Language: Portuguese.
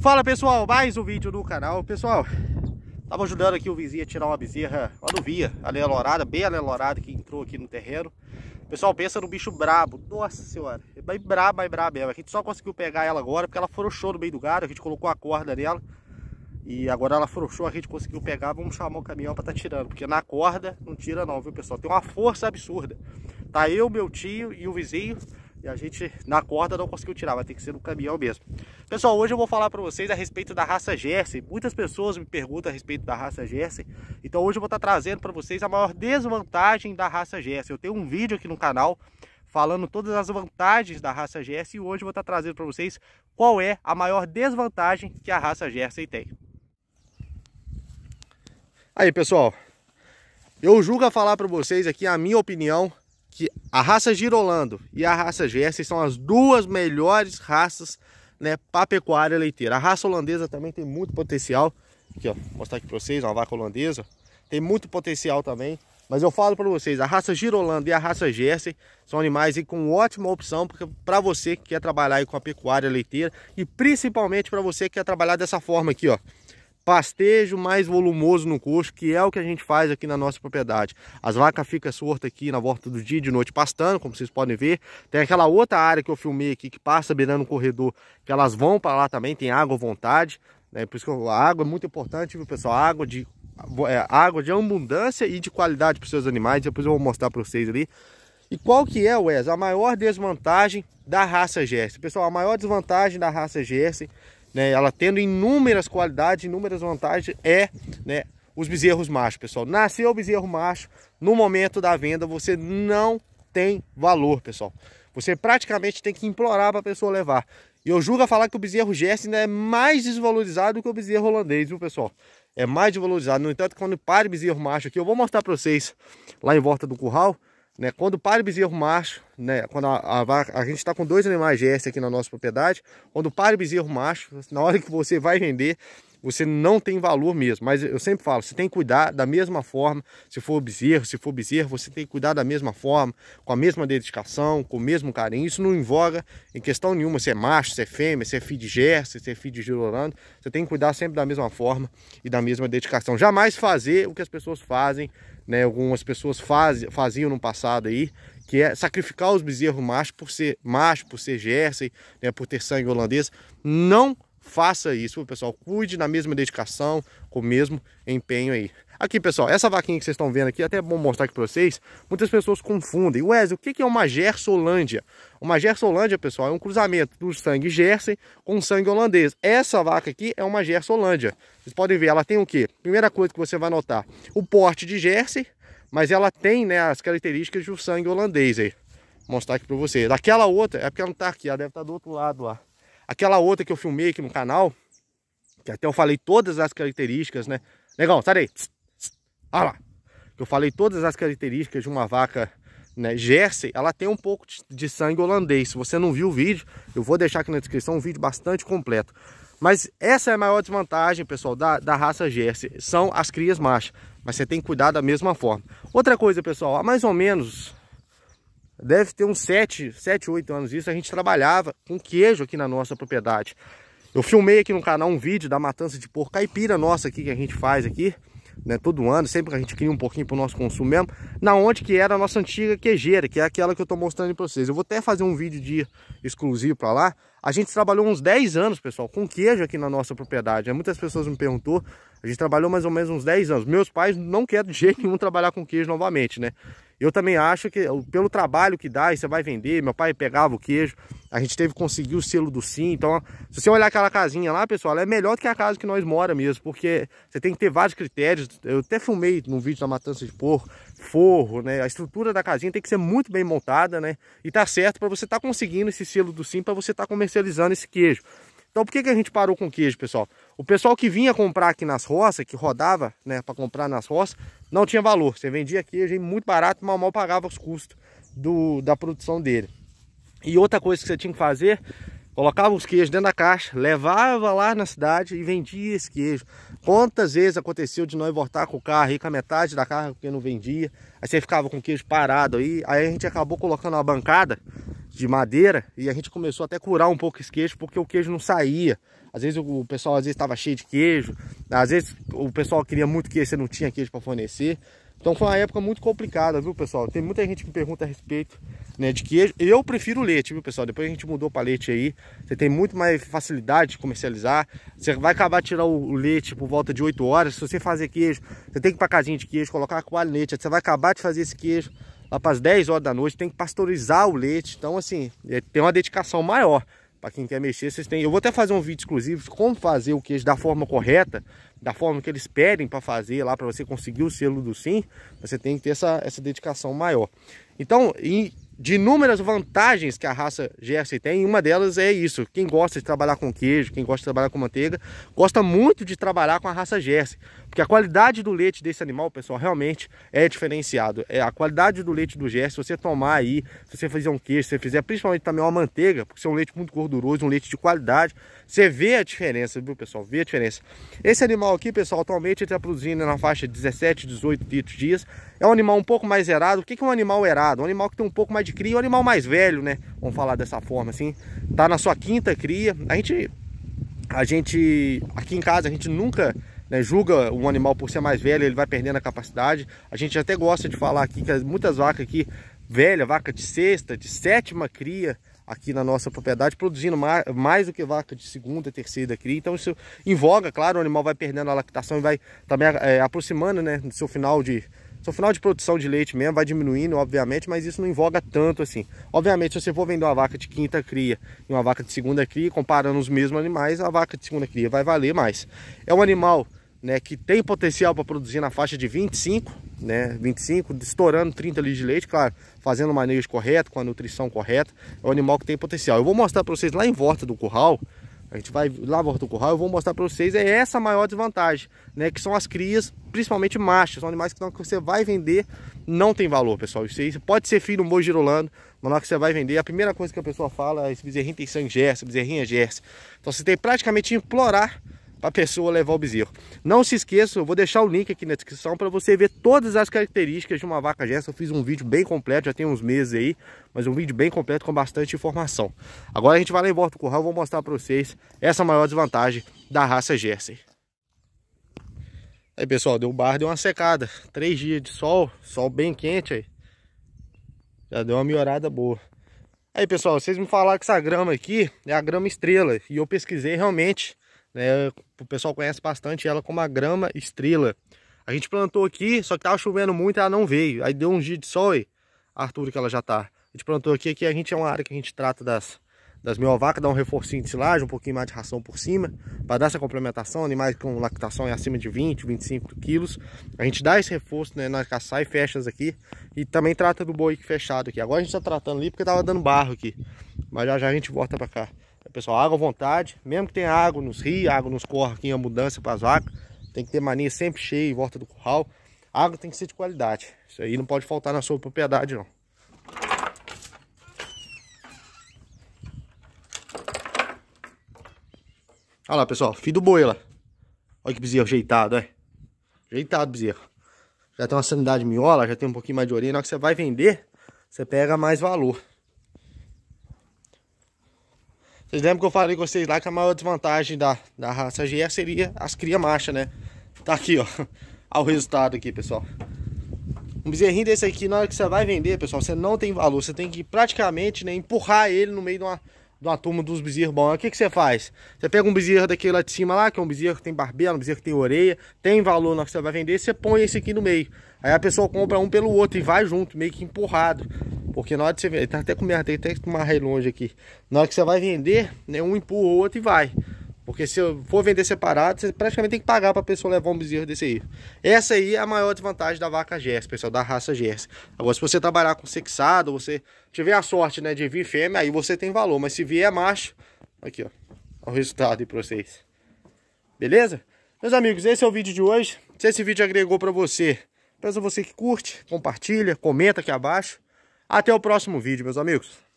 Fala pessoal, mais um vídeo no canal Pessoal, tava ajudando aqui o vizinho a tirar uma bezerra Uma via, alelorada, bem alelorada que entrou aqui no terreno Pessoal, pensa no bicho brabo Nossa senhora, é bem brabo, mais brabo mesmo A gente só conseguiu pegar ela agora porque ela frouxou no meio do galho A gente colocou a corda nela E agora ela frouxou, a gente conseguiu pegar Vamos chamar o caminhão pra tá tirando Porque na corda não tira não, viu pessoal Tem uma força absurda Tá eu, meu tio e o vizinho E a gente na corda não conseguiu tirar, vai ter que ser no caminhão mesmo Pessoal, hoje eu vou falar para vocês a respeito da raça Jersey. Muitas pessoas me perguntam a respeito da raça Jersey. Então hoje eu vou estar tá trazendo para vocês a maior desvantagem da raça Jersey. Eu tenho um vídeo aqui no canal falando todas as vantagens da raça Jersey e hoje eu vou estar tá trazendo para vocês qual é a maior desvantagem que a raça Jersey tem. Aí, pessoal. Eu julgo a falar para vocês aqui a minha opinião que a raça Girolando e a raça Jersey são as duas melhores raças né, para pecuária leiteira. A raça holandesa também tem muito potencial. Aqui, ó, vou mostrar aqui para vocês, uma vaca holandesa. Tem muito potencial também. Mas eu falo para vocês, a raça Girolando e a raça Jersey são animais aí com ótima opção para você que quer trabalhar aí com a pecuária leiteira e principalmente para você que quer trabalhar dessa forma aqui, ó pastejo mais volumoso no coxo, que é o que a gente faz aqui na nossa propriedade. As vacas ficam sortas aqui na volta do dia e de noite pastando, como vocês podem ver. Tem aquela outra área que eu filmei aqui, que passa beirando o corredor, que elas vão para lá também, tem água à vontade. Né? Por isso que a água é muito importante, viu, pessoal? água de, é, água de abundância e de qualidade para os seus animais. Depois eu vou mostrar para vocês ali. E qual que é, Wes, a maior desvantagem da raça Gerson? Pessoal, a maior desvantagem da raça Gerson né, ela tendo inúmeras qualidades, inúmeras vantagens, é né, os bezerros machos, pessoal. Nasceu o bezerro macho, no momento da venda você não tem valor, pessoal. Você praticamente tem que implorar para a pessoa levar. E eu julgo a falar que o bezerro Gerson ainda é mais desvalorizado do que o bezerro holandês, viu, pessoal? É mais desvalorizado. No entanto, quando pare bezerro macho aqui, eu vou mostrar para vocês lá em volta do curral. Né? Quando para o bezerro macho, né? quando a, a, a, a gente está com dois animais GS aqui na nossa propriedade, quando para o bezerro macho, na hora que você vai vender, você não tem valor mesmo. Mas eu sempre falo, você tem que cuidar da mesma forma, se for bezerro, se for bezerro, você tem que cuidar da mesma forma, com a mesma dedicação, com o mesmo carinho. Isso não invoga em questão nenhuma se é macho, se é fêmea, se é filho de gerce, se é filho de girolando. Você tem que cuidar sempre da mesma forma e da mesma dedicação. Jamais fazer o que as pessoas fazem né, algumas pessoas faz, faziam no passado aí, que é sacrificar os bezerros machos por ser macho, por ser jersey, né, por ter sangue holandês, não faça isso, pessoal. Cuide na mesma dedicação, com o mesmo empenho aí. Aqui, pessoal, essa vaquinha que vocês estão vendo aqui, até é bom mostrar aqui para vocês, muitas pessoas confundem. Wesley, o que é uma Gersolândia? Uma Gersolândia, pessoal, é um cruzamento do sangue Gersen com sangue holandês. Essa vaca aqui é uma Gersolândia. Vocês podem ver, ela tem o quê? Primeira coisa que você vai notar, o porte de Gersen, mas ela tem né, as características do sangue holandês aí. Vou mostrar aqui para vocês. Daquela outra, é porque ela não está aqui, ela deve estar tá do outro lado lá. Aquela outra que eu filmei aqui no canal, que até eu falei todas as características, né? Negão, sai daí. Olha lá. Que eu falei todas as características de uma vaca né, Jersey, ela tem um pouco de sangue holandês. Se você não viu o vídeo, eu vou deixar aqui na descrição um vídeo bastante completo. Mas essa é a maior desvantagem, pessoal, da, da raça Jersey. São as crias machas. Mas você tem que cuidar da mesma forma. Outra coisa, pessoal, há mais ou menos deve ter uns 7, 7, 8 anos isso, a gente trabalhava com queijo aqui na nossa propriedade. Eu filmei aqui no canal um vídeo da matança de porco caipira nossa aqui que a gente faz aqui, né, todo ano, sempre que a gente cria um pouquinho para o nosso consumo mesmo, na onde que era a nossa antiga queijeira, que é aquela que eu estou mostrando para vocês. Eu vou até fazer um vídeo de exclusivo para lá. A gente trabalhou uns 10 anos, pessoal, com queijo aqui na nossa propriedade. Muitas pessoas me perguntou, a gente trabalhou mais ou menos uns 10 anos. Meus pais não querem de jeito nenhum trabalhar com queijo novamente, né? Eu também acho que pelo trabalho que dá, e você vai vender, meu pai pegava o queijo, a gente teve que conseguir o selo do sim. Então, se você olhar aquela casinha lá, pessoal, é melhor do que a casa que nós mora mesmo, porque você tem que ter vários critérios. Eu até filmei num vídeo da matança de porco, forro, né? A estrutura da casinha tem que ser muito bem montada, né? E tá certo para você estar tá conseguindo esse selo do sim, para você estar tá comercializando esse queijo. Então por que, que a gente parou com queijo, pessoal? O pessoal que vinha comprar aqui nas roças, que rodava né, para comprar nas roças, não tinha valor. Você vendia queijo muito barato, mal mal pagava os custos do, da produção dele. E outra coisa que você tinha que fazer, colocava os queijos dentro da caixa, levava lá na cidade e vendia esse queijo. Quantas vezes aconteceu de nós voltar com o carro e com a metade da carga porque não vendia, aí você ficava com o queijo parado aí, aí a gente acabou colocando uma bancada de madeira e a gente começou até a curar um pouco esse queijo porque o queijo não saía. Às vezes o pessoal às vezes estava cheio de queijo, às vezes o pessoal queria muito queijo, você não tinha queijo para fornecer. Então foi uma época muito complicada, viu, pessoal? Tem muita gente que pergunta a respeito né, de queijo. Eu prefiro leite, viu, pessoal? Depois a gente mudou para leite aí. Você tem muito mais facilidade de comercializar. Você vai acabar tirando tirar o leite por volta de 8 horas. Se você fazer queijo, você tem que ir para casinha de queijo, colocar a leite. Você vai acabar de fazer esse queijo lá para as 10 horas da noite, tem que pastorizar o leite. Então, assim, é, tem uma dedicação maior para quem quer mexer, vocês têm. Eu vou até fazer um vídeo exclusivo de como fazer o queijo da forma correta, da forma que eles pedem para fazer lá, para você conseguir o selo do sim. Você tem que ter essa, essa dedicação maior. Então, e de inúmeras vantagens que a raça Jersey tem, e uma delas é isso. Quem gosta de trabalhar com queijo, quem gosta de trabalhar com manteiga, gosta muito de trabalhar com a raça Jersey, porque a qualidade do leite desse animal, pessoal, realmente é diferenciado. É a qualidade do leite do Jersey, se você tomar aí, se você fizer um queijo, se você fizer principalmente também uma manteiga, porque é um leite muito gorduroso, um leite de qualidade, você vê a diferença, viu, pessoal? Vê a diferença. Esse animal aqui, pessoal, atualmente ele está produzindo na faixa de 17, 18 litros dias. É um animal um pouco mais erado. O que é um animal erado? Um animal que tem um pouco mais de de cria, o animal mais velho, né? Vamos falar dessa forma assim. Tá na sua quinta cria. A gente a gente aqui em casa a gente nunca né, julga um animal por ser mais velho, ele vai perdendo a capacidade. A gente até gosta de falar aqui que muitas vacas aqui velha, vaca de sexta, de sétima cria, aqui na nossa propriedade, produzindo mais, mais do que vaca de segunda, terceira cria. Então isso voga, claro, o animal vai perdendo a lactação e vai também é, aproximando né, do seu final de, seu final de produção de leite mesmo vai diminuindo, obviamente, mas isso não invoga tanto assim. Obviamente, se você for vender uma vaca de quinta cria e uma vaca de segunda cria, comparando os mesmos animais, a vaca de segunda cria vai valer mais. É um animal né, que tem potencial para produzir na faixa de 25, né, 25, estourando 30 litros de leite, claro, fazendo o manejo correto, com a nutrição correta, é um animal que tem potencial. Eu vou mostrar para vocês lá em volta do curral, a gente vai lá volta o curral, eu vou mostrar para vocês é essa a maior desvantagem, né, que são as crias, principalmente machos, são animais que, não, que você vai vender não tem valor, pessoal. Isso aí pode ser filho um boi girolando, mas na hora que você vai vender, a primeira coisa que a pessoa fala é esse bezerrinho tem sangue gerce, bezerrinha é gerce. Então você tem praticamente implorar para a pessoa levar o bezerro. Não se esqueça, eu vou deixar o link aqui na descrição para você ver todas as características de uma vaca Gerson. Eu fiz um vídeo bem completo, já tem uns meses aí, mas um vídeo bem completo com bastante informação. Agora a gente vai lá em volta do curral, vou mostrar para vocês essa maior desvantagem da raça Gerson. Aí pessoal, deu bar, deu uma secada. Três dias de sol, sol bem quente aí. Já deu uma melhorada boa. Aí pessoal, vocês me falaram que essa grama aqui é a grama estrela. E eu pesquisei realmente né? O pessoal conhece bastante ela como a grama estrela. A gente plantou aqui, só que tava chovendo muito ela não veio. Aí deu um dia de sol e Arthur que ela já tá. A gente plantou aqui, aqui a gente é uma área que a gente trata das, das mil vacas, dá um reforcinho de silagem, um pouquinho mais de ração por cima, para dar essa complementação, animais com lactação é acima de 20, 25 quilos, a gente dá esse reforço né, na caçar e fechas aqui, e também trata do boi fechado aqui, agora a gente está tratando ali porque estava dando barro aqui, mas já já a gente volta para cá. Pessoal, água à vontade. Mesmo que tenha água nos rios, água nos corros aqui em abundância para as vacas. Tem que ter mania sempre cheia em volta do curral. água tem que ser de qualidade. Isso aí não pode faltar na sua propriedade, não. Olha lá, pessoal. Fido do boi lá. Olha que bezerro ajeitado, é. Ajeitado, bezerro. Já tem uma sanidade miola, já tem um pouquinho mais de orelha. Na hora que você vai vender, você pega mais valor. Vocês lembram que eu falei com vocês lá que a maior desvantagem da, da raça GE seria as cria macha, né? Tá aqui, ó. Ao resultado aqui, pessoal. Um bezerrinho desse aqui, na hora que você vai vender, pessoal, você não tem valor. Você tem que praticamente né, empurrar ele no meio de uma, de uma turma dos bezerros bons. O que, que você faz? Você pega um bezerro daquele lá de cima lá, que é um bezerro que tem barbela, um bezerro que tem orelha, tem valor na hora que você vai vender, você põe esse aqui no meio. Aí a pessoa compra um pelo outro e vai junto, meio que empurrado. Porque na hora que você vende, tá até com merda, tem até que amarrar longe aqui. Na hora que você vai vender, né, um empurra o outro e vai. Porque se eu for vender separado, você praticamente tem que pagar para a pessoa levar um bezerro desse aí. Essa aí é a maior desvantagem da vaca Gers, pessoal, da raça Gers. Agora, se você trabalhar com sexado, você tiver a sorte né, de vir fêmea, aí você tem valor. Mas se vier macho, aqui ó, olha o resultado aí para vocês. Beleza? Meus amigos, esse é o vídeo de hoje. Se esse vídeo agregou para você, peço a você que curte, compartilha, comenta aqui abaixo. Até o próximo vídeo, meus amigos.